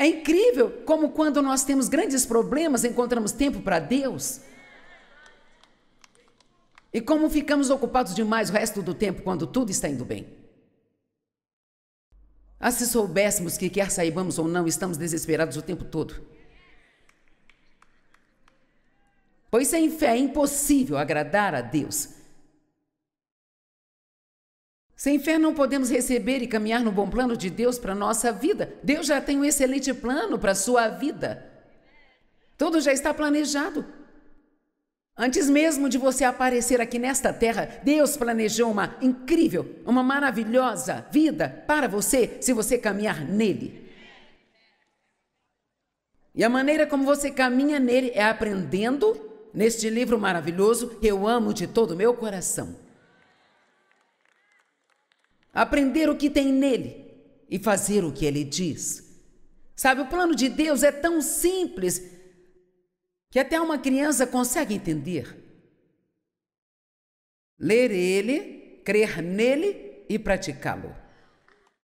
É incrível como quando nós temos grandes problemas encontramos tempo para Deus. E como ficamos ocupados demais o resto do tempo quando tudo está indo bem. Ah, se soubéssemos que, quer saibamos ou não, estamos desesperados o tempo todo. Pois sem fé é impossível agradar a Deus. Sem fé não podemos receber e caminhar no bom plano de Deus para nossa vida. Deus já tem um excelente plano para sua vida. Tudo já está planejado. Antes mesmo de você aparecer aqui nesta terra, Deus planejou uma incrível, uma maravilhosa vida para você se você caminhar nele. E a maneira como você caminha nele é aprendendo neste livro maravilhoso que eu amo de todo o meu coração aprender o que tem nele e fazer o que ele diz. Sabe, o plano de Deus é tão simples que até uma criança consegue entender. Ler ele, crer nele e praticá-lo.